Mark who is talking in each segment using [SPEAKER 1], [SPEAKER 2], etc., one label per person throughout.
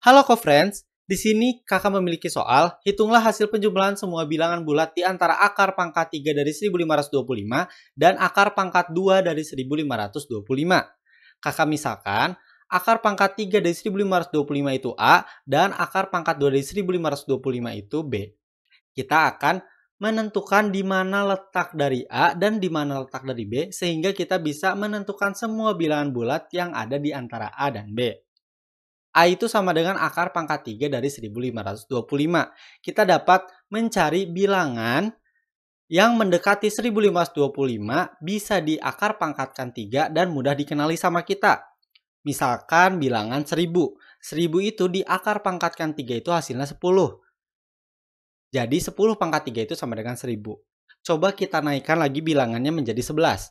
[SPEAKER 1] Halo co-friends, di sini kakak memiliki soal, hitunglah hasil penjumlahan semua bilangan bulat di antara akar pangkat 3 dari 1525 dan akar pangkat 2 dari 1525. Kakak misalkan, akar pangkat 3 dari 1525 itu A dan akar pangkat 2 dari 1525 itu B. Kita akan menentukan di mana letak dari A dan di mana letak dari B sehingga kita bisa menentukan semua bilangan bulat yang ada di antara A dan B. A itu sama dengan akar pangkat 3 dari 1525. Kita dapat mencari bilangan yang mendekati 1525 bisa diakar pangkatkan 3 dan mudah dikenali sama kita. Misalkan bilangan 1000. 1000 itu diakar pangkatkan 3 itu hasilnya 10. Jadi 10 pangkat 3 itu sama dengan 1000. Coba kita naikkan lagi bilangannya menjadi 11.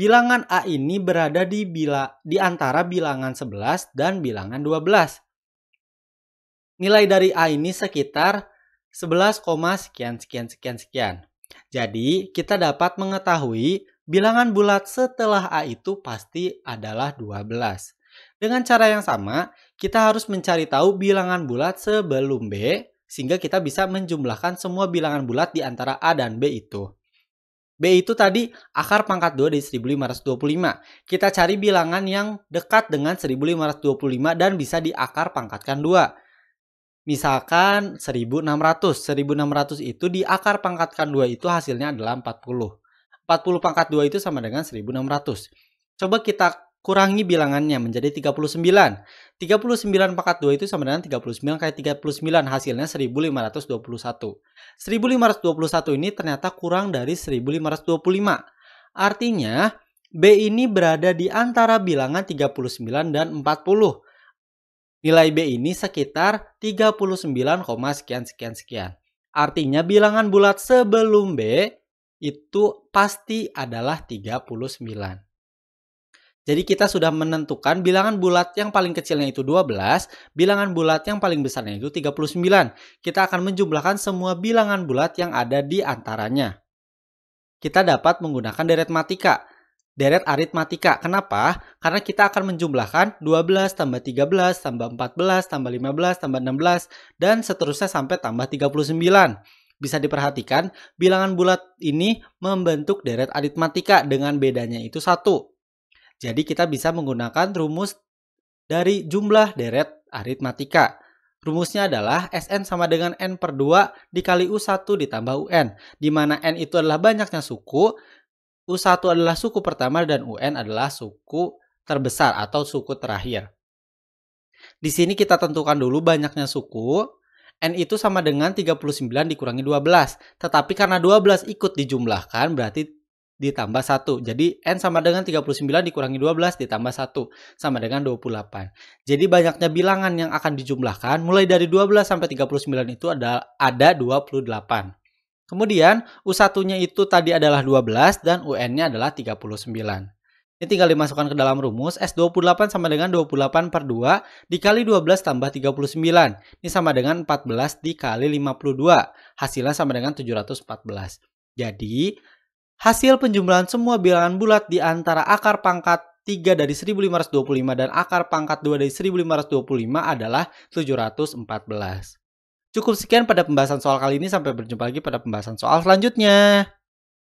[SPEAKER 1] Bilangan A ini berada di, bila, di antara bilangan 11 dan bilangan 12. Nilai dari A ini sekitar 11, sekian sekian sekian sekian. Jadi, kita dapat mengetahui bilangan bulat setelah A itu pasti adalah 12. Dengan cara yang sama, kita harus mencari tahu bilangan bulat sebelum B, sehingga kita bisa menjumlahkan semua bilangan bulat di antara A dan B itu. B itu tadi akar pangkat 2 dari 1525. Kita cari bilangan yang dekat dengan 1525 dan bisa diakar pangkatkan 2. Misalkan 1600. 1600 itu diakar pangkatkan 2 itu hasilnya adalah 40. 40 pangkat 2 itu sama dengan 1600. Coba kita kurangi bilangannya menjadi 39. 39 pangkat 2 itu sama dengan 39 kali 39, hasilnya 1521. 1521 ini ternyata kurang dari 1525. Artinya, B ini berada di antara bilangan 39 dan 40. Nilai B ini sekitar 39, sekian sekian sekian. Artinya bilangan bulat sebelum B itu pasti adalah 39. Jadi kita sudah menentukan bilangan bulat yang paling kecilnya itu 12, bilangan bulat yang paling besarnya itu 39. Kita akan menjumlahkan semua bilangan bulat yang ada di antaranya. Kita dapat menggunakan deret matika, deret aritmatika. Kenapa? Karena kita akan menjumlahkan 12 tambah 13 tambah 14 tambah 15 tambah 16 dan seterusnya sampai tambah 39. Bisa diperhatikan, bilangan bulat ini membentuk deret aritmatika dengan bedanya itu satu. Jadi kita bisa menggunakan rumus dari jumlah deret aritmatika. Rumusnya adalah Sn sama dengan N per 2 dikali U1 ditambah UN, di mana N itu adalah banyaknya suku, U1 adalah suku pertama dan UN adalah suku terbesar atau suku terakhir. Di sini kita tentukan dulu banyaknya suku, N itu sama dengan 39 dikurangi 12, tetapi karena 12 ikut dijumlahkan berarti ditambah 1. Jadi N sama dengan 39 dikurangi 12 ditambah 1 sama dengan 28. Jadi banyaknya bilangan yang akan dijumlahkan mulai dari 12 sampai 39 itu ada, ada 28. Kemudian U1-nya itu tadi adalah 12 dan UN-nya adalah 39. Ini tinggal dimasukkan ke dalam rumus S28 sama dengan 28 per 2 dikali 12 tambah 39. Ini sama dengan 14 dikali 52. Hasilnya sama dengan 714. Jadi Hasil penjumlahan semua bilangan bulat di antara akar pangkat 3 dari 1525 dan akar pangkat 2 dari 1525 adalah 714. Cukup sekian pada pembahasan soal kali ini, sampai berjumpa lagi pada pembahasan soal selanjutnya.